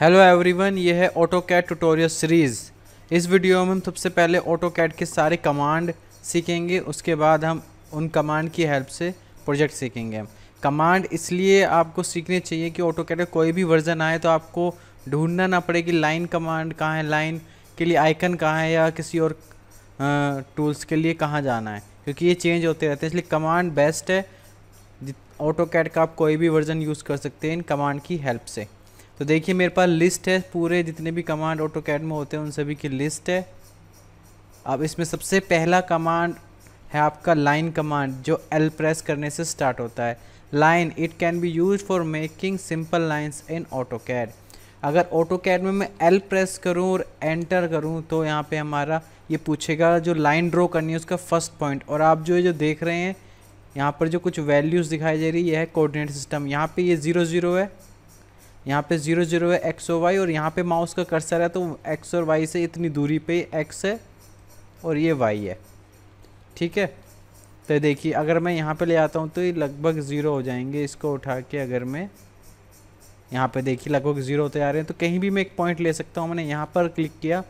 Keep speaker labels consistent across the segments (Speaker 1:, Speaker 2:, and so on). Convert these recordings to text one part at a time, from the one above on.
Speaker 1: hello everyone ये है AutoCAD tutorial series इस वीडियो में हम सबसे पहले ऑटो कैट के सारे कमांड सीखेंगे उसके बाद हम उन कमांड की हेल्प से प्रोजेक्ट सीखेंगे कमांड इसलिए आपको सीखने चाहिए कि ऑटो कैट का कोई भी वर्ज़न आए तो आपको ढूंढना ना पड़े कि लाइन कमांड कहाँ है लाइन के लिए आइकन कहाँ है या किसी और टूल्स के लिए कहाँ जाना है क्योंकि ये चेंज होते रहते हैं इसलिए कमांड बेस्ट है ऑटो कैट का आप कोई भी वर्ज़न यूज़ कर सकते हैं इन कमांड की हेल्प से तो देखिए मेरे पास लिस्ट है पूरे जितने भी कमांड ऑटो कैड में होते हैं उन सभी की लिस्ट है अब इसमें सबसे पहला कमांड है आपका लाइन कमांड जो एल प्रेस करने से स्टार्ट होता है line it can be use for making simple lines in AutoCAD अगर ऑटो कैड में मैं एल प्रेस करूं और एंटर करूं तो यहाँ पे हमारा ये पूछेगा जो लाइन ड्रॉ करनी है उसका फर्स्ट पॉइंट और आप जो ये जो देख रहे हैं यहाँ पर जो कुछ वैल्यूज़ दिखाई दे रही है कोऑर्डिनेट सिस्टम यहाँ पे ये ज़ीरो ज़ीरो है यहाँ पे जीरो जीरो है एक्स और वाई और यहाँ पे माउस का कर्सर है तो एक्स और वाई से इतनी दूरी पे एक्स है और ये वाई है ठीक है तो देखिए अगर मैं यहाँ पे ले आता हूँ तो ये लगभग ज़ीरो हो जाएंगे इसको उठा के अगर मैं यहाँ पे देखिए लगभग ज़ीरो होते आ रहे हैं तो कहीं भी मैं एक पॉइंट ले सकता हूँ मैंने यहाँ पर क्लिक किया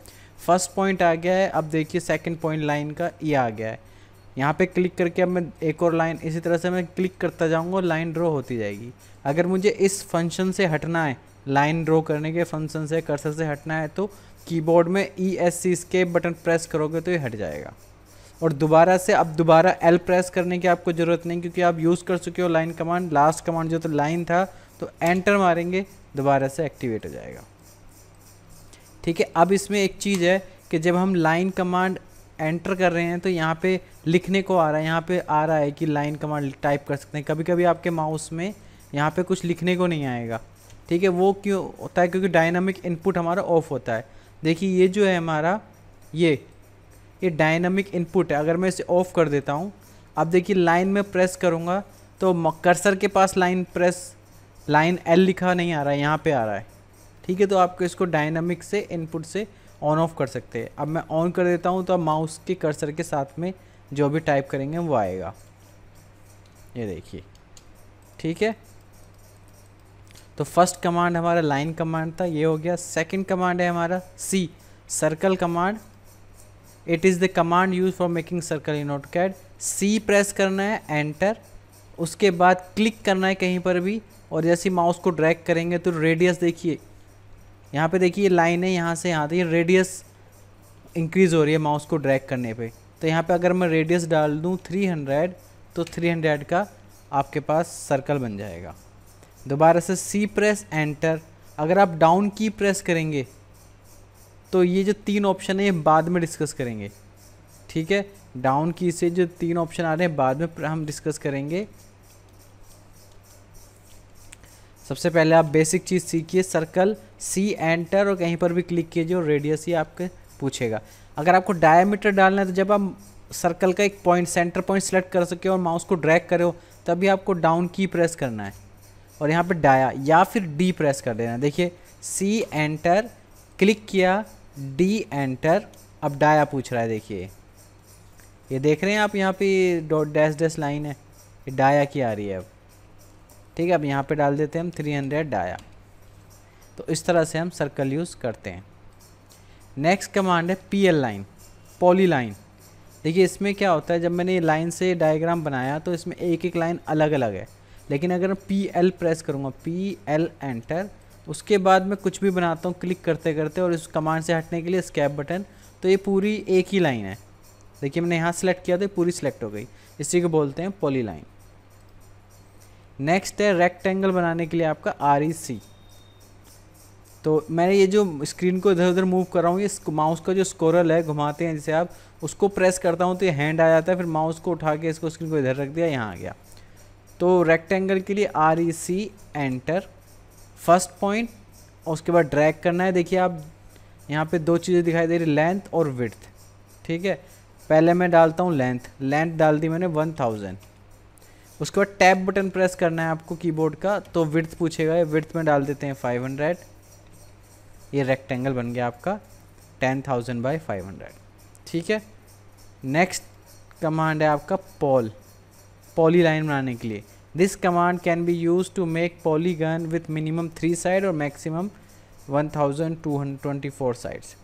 Speaker 1: फर्स्ट पॉइंट आ गया है अब देखिए सेकेंड पॉइंट लाइन का ये आ गया है यहाँ पे क्लिक करके अब मैं एक और लाइन इसी तरह से मैं क्लिक करता जाऊँगा लाइन ड्रॉ होती जाएगी अगर मुझे इस फंक्शन से हटना है लाइन ड्रॉ करने के फंक्शन से कर्सर से हटना है तो कीबोर्ड में E S C escape button press करोगे तो ये हट जाएगा और दोबारा से अब दोबारा एल प्रेस करने की आपको ज़रूरत नहीं क्योंकि आप यूज़ कर चुके हो लाइन कमांड लास्ट कमांड जो तो लाइन था तो एंटर मारेंगे दोबारा से एक्टिवेट हो जाएगा ठीक है अब इसमें एक चीज़ है कि जब हम लाइन कमांड एंटर कर रहे हैं तो यहाँ पे लिखने को आ रहा है यहाँ पे आ रहा है कि लाइन कमांड टाइप कर सकते हैं कभी कभी आपके माउस में यहाँ पे कुछ लिखने को नहीं आएगा ठीक है वो क्यों होता है क्योंकि डायनामिक इनपुट हमारा ऑफ होता है देखिए ये जो है हमारा ये ये डायनामिक इनपुट है अगर मैं इसे ऑफ कर देता हूँ अब देखिए लाइन में प्रेस करूँगा तो कर्सर के पास लाइन प्रेस लाइन एल लिखा नहीं आ रहा है यहाँ पर आ रहा है ठीक है तो आपको इसको डायनामिक से इनपुट से ऑन ऑफ कर सकते हैं अब मैं ऑन कर देता हूँ तो अब माउस के कर्सर के साथ में जो भी टाइप करेंगे वो आएगा ये देखिए ठीक है तो फर्स्ट कमांड हमारा लाइन कमांड था ये हो गया सेकंड कमांड है हमारा C circle command it is the command use for making circle in AutoCAD C press करना है एंटर उसके बाद क्लिक करना है कहीं पर भी और जैसे माउस को ड्रैग करेंगे तो रेडियस देखिए यहाँ पे देखिए ये लाइन है यहाँ से यहाँ तक तो ये रेडियस इंक्रीज़ हो रही है माउस को ड्रैग करने पे तो यहाँ पे अगर मैं रेडियस डाल दूँ 300 तो 300 का आपके पास सर्कल बन जाएगा दोबारा से सी प्रेस एंटर अगर आप डाउन की प्रेस करेंगे तो ये जो तीन ऑप्शन है ये बाद में डिस्कस करेंगे ठीक है डाउन की से जो तीन ऑप्शन आ रहे हैं बाद में हम डिस्कस करेंगे सबसे पहले आप बेसिक चीज़ सीखिए सर्कल सी एंटर और कहीं पर भी क्लिक कीजिए और रेडियस ही आपके पूछेगा अगर आपको डायमीटर डालना है तो जब आप सर्कल का एक पॉइंट सेंटर पॉइंट सेलेक्ट कर सके और माउस को ड्रैग करो तभी आपको डाउन की प्रेस करना है और यहाँ पे डाया या फिर डी प्रेस कर देना देखिए सी एंटर क्लिक किया डी एंटर अब डाया पूछ रहा है देखिए ये देख रहे हैं आप यहाँ पे डॉट डैश डैश लाइन है ये डाया की आ रही है अब ठीक है अब यहाँ पे डाल देते हैं हम थ्री हंड्रेड डाया तो इस तरह से हम सर्कल यूज़ करते हैं नेक्स्ट कमांड है P L line polyline देखिए इसमें क्या होता है जब मैंने ये लाइन से डायग्राम बनाया तो इसमें एक एक लाइन अलग अलग है लेकिन अगर पी एल प्रेस करूँगा पी एल एंटर उसके बाद मैं कुछ भी बनाता हूँ क्लिक करते करते और इस कमांड से हटने के लिए स्कैप बटन तो ये पूरी एक ही लाइन है देखिए मैंने यहाँ सेलेक्ट किया तो पूरी सेलेक्ट हो गई इसी को बोलते हैं पॉली लाइन नेक्स्ट है रेक्टेंगल बनाने के लिए आपका आर ई सी तो मैंने ये जो स्क्रीन को इधर उधर मूव कर रहा हूँ ये माउस का जो स्कोरल है घुमाते हैं जैसे आप उसको प्रेस करता हूँ तो ये हैंड आ जाता है फिर माउस को उठा के इसको स्क्रीन को इधर रख दिया यहाँ आ गया तो रेक्टेंगल के लिए R E C enter first point और उसके बाद ड्रैग करना है देखिए आप यहाँ पे दो चीज़ें दिखाई दे रही लेंथ और विड्थ ठीक है पहले मैं डालता हूँ लेंथ लेंथ डाल दी मैंने वन थाउजेंड उसके बाद टैब बटन प्रेस करना है आपको कीबोर्ड का तो विर्थ पूछेगा ये विर्थ में डाल देते हैं 500 ये रेक्टेंगल बन गया आपका 10,000 थाउजेंड बाई फाइव ठीक है नेक्स्ट कमांड है आपका पॉल पॉली लाइन बनाने के लिए this command can be use to make polygon with minimum three side और maximum 1224 sides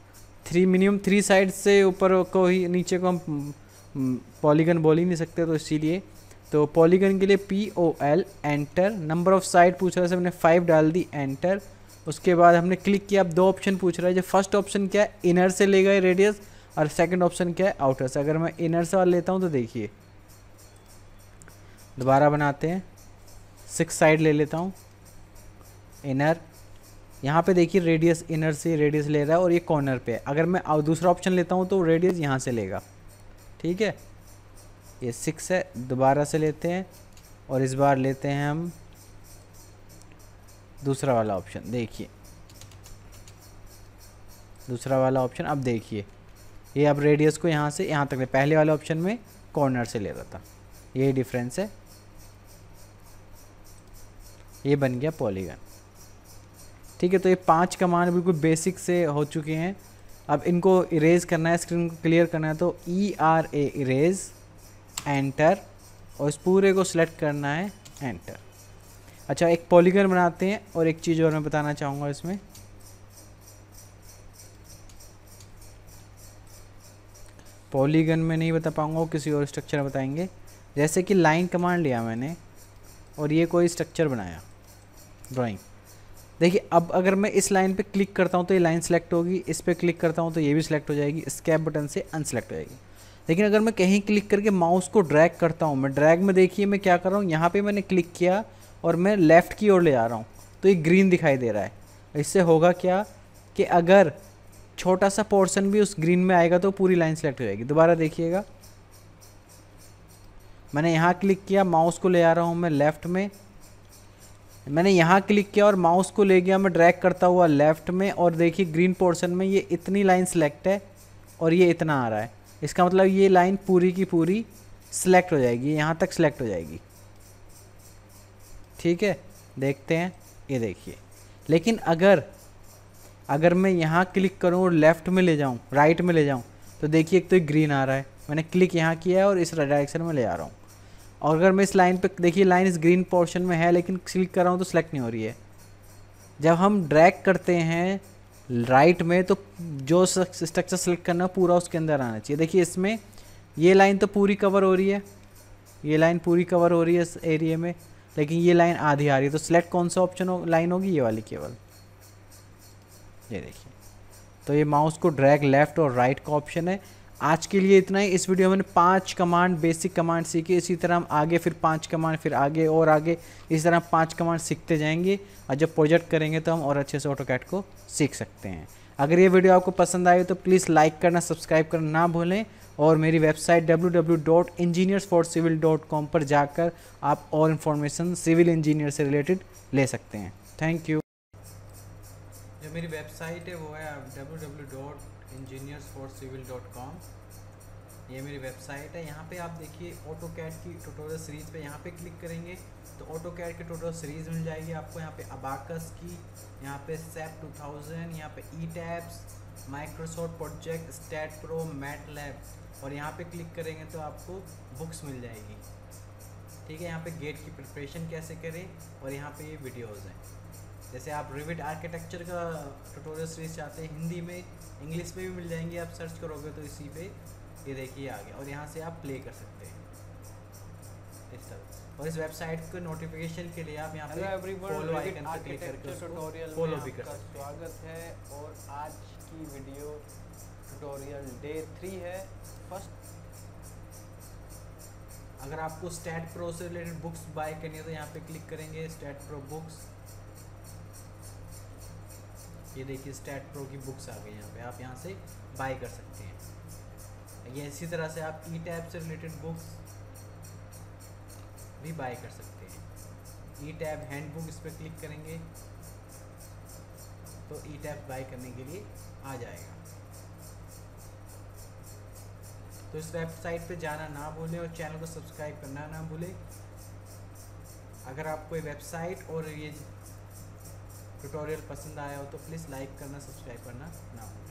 Speaker 1: three minimum three side से ऊपर को ही नीचे को हम पॉलीगन हम्म, बोल ही नहीं सकते तो इसीलिए तो पॉलीगन के लिए P O L enter number of side पूछ रहा है हमने फाइव डाल दी एंटर उसके बाद हमने क्लिक किया अब दो ऑप्शन पूछ रहा है जो फर्स्ट ऑप्शन क्या है इनर से ले गए रेडियस और सेकंड ऑप्शन क्या है आउटर से अगर मैं इनर से वाला लेता हूँ तो देखिए दोबारा बनाते हैं सिक्स साइड ले लेता हूँ इनर यहाँ पे देखिए रेडियस इनर से रेडियस ले रहा है और ये कॉर्नर पे है अगर मैं दूसरा ऑप्शन लेता हूँ तो रेडियस यहाँ से लेगा ठीक है ये सिक्स है दोबारा से लेते हैं और इस बार लेते हैं हम दूसरा वाला ऑप्शन देखिए दूसरा वाला ऑप्शन अब देखिए ये अब रेडियस को यहाँ से यहाँ तक ले पहले वाले ऑप्शन में कॉर्नर से ले रहा था यही डिफरेंस है ये बन गया पॉलीगन ठीक है तो ये पांच कमान बिल्कुल बेसिक से हो चुके हैं अब इनको इरेज करना है स्क्रीन को क्लियर करना है तो E R A erase enter और इस पूरे को सिलेक्ट करना है एंटर अच्छा एक पॉलीगन बनाते हैं और एक चीज़ और मैं बताना चाहूँगा इसमें पॉलीगन में नहीं बता पाऊँगा किसी और स्ट्रक्चर में बताएंगे जैसे कि लाइन कमांड लिया मैंने और ये कोई स्ट्रक्चर बनाया ड्राइंग देखिए अब अगर मैं इस लाइन पे क्लिक करता हूँ तो ये लाइन सेलेक्ट होगी इस पर क्लिक करता हूँ तो ये भी सिलेक्ट हो जाएगी स्कैप बटन से अनसेलेक्ट हो जाएगी लेकिन अगर मैं कहीं क्लिक करके माउस को ड्रैग करता हूँ मैं ड्रैग में देखिए मैं क्या कर रहा हूँ यहाँ पे मैंने क्लिक किया और मैं लेफ़्ट की ओर ले आ रहा हूँ तो ये ग्रीन दिखाई दे रहा है इससे होगा क्या कि अगर छोटा सा पोर्सन भी उस ग्रीन में आएगा तो पूरी लाइन सेलेक्ट हो जाएगी दोबारा देखिएगा मैंने यहाँ क्लिक किया माउस को ले आ रहा हूँ मैं लेफ़्ट में मैंने यहाँ क्लिक किया और माउस को ले गया मैं ड्रैग करता हुआ लेफ़्ट में और देखिए ग्रीन पोर्शन में ये इतनी लाइन सेलेक्ट है और ये इतना आ रहा है इसका मतलब ये लाइन पूरी की पूरी सिलेक्ट हो जाएगी यहाँ तक सिलेक्ट हो जाएगी ठीक है देखते हैं ये देखिए लेकिन अगर अगर मैं यहाँ क्लिक करूँ और लेफ़्ट में ले जाऊँ राइट में ले जाऊँ तो देखिए एक तो एक ग्रीन आ रहा है मैंने क्लिक यहाँ किया है और इस डायरेक्शन में ले आ रहा हूँ और अगर मैं इस लाइन पे देखिए लाइन इस ग्रीन पोर्शन में है लेकिन क्लिक कर रहा हूँ तो सिलेक्ट नहीं हो रही है जब हम ड्रैग करते हैं राइट में तो जो स्ट्रक्चर सेलेक्ट करना पूरा उसके अंदर आना चाहिए देखिए इसमें ये लाइन तो पूरी कवर हो रही है ये लाइन पूरी कवर हो रही है इस एरिए में लेकिन ये लाइन आधी आ रही है तो सिलेक्ट कौन सा ऑप्शन हो लाइन होगी ये वाली केवल ये देखिए तो ये माउस को ड्रैग लेफ्ट और राइट का ऑप्शन है आज के लिए इतना ही इस वीडियो में पाँच कमांड बेसिक कमांड सीखी इसी तरह हम आगे फिर पांच कमांड फिर आगे और आगे इस तरह पांच कमांड सीखते जाएंगे और जब प्रोजेक्ट करेंगे तो हम और अच्छे से ऑटो कैट को सीख सकते हैं अगर ये वीडियो आपको पसंद आए तो प्लीज़ लाइक करना सब्सक्राइब करना ना भूलें और मेरी वेबसाइट डब्ल्यू पर जाकर आप और इन्फॉर्मेशन सिविल इंजीनियर से रिलेटेड ले सकते हैं थैंक यू जो मेरी वेबसाइट है वो है W engineers for civil dot com ये मेरी वेबसाइट है यहाँ पे आप देखिए ऑटो कैट की टोटोरियल सीरीज़ पे यहाँ पे क्लिक करेंगे तो ऑटो कैट की टोटोरियल सीरीज़ मिल जाएगी आपको यहाँ पे अबाकस की यहाँ पे सेप 2000 यहाँ पे ETABS Microsoft project STAAD Pro MATLAB और यहाँ पे क्लिक करेंगे तो आपको बुक्स मिल जाएगी ठीक है यहाँ पे गेट की प्रिपरेशन कैसे करें और यहाँ पे ये वीडियोज़ हैं जैसे आप रिविट आर्किटेक्चर का ट्यूटोरियल सीरीज चाहते हैं हिंदी में इंग्लिश में भी मिल जाएंगे आप सर्च करोगे तो इसी पे ये देखिए आ गया और यहाँ से आप प्ले कर सकते हैं इस तरह और इस वेबसाइट के नोटिफिकेशन के लिए आप यहाँ पे फॉलो आइकन क्लिक करके फॉलो भी कर स्वागत है और आज की वीडियो ट्यूटोरियल डे थ्री है फर्स्ट अगर आपको स्टैट प्रो से रिलेटेड बुक्स बाय करनी है तो यहाँ पे क्लिक करेंगे स्टैट प्रो बुक्स ये देखिए स्टैट प्रो की बुक्स आ गई यहाँ पे आप यहाँ से बाय कर सकते हैं ये इसी तरह से आप ई टैब से रिलेटेड बुक्स भी बाय कर सकते हैं ई टैब हैंड बुक इस पर क्लिक करेंगे तो ई टैब बाय करने के लिए आ जाएगा तो इस वेबसाइट पे जाना ना भूलें और चैनल को सब्सक्राइब करना ना भूलें अगर आपको ये वेबसाइट और ये ट्यूटोरियल पसंद आया हो तो प्लीज़ लाइक करना सब्सक्राइब करना ना हो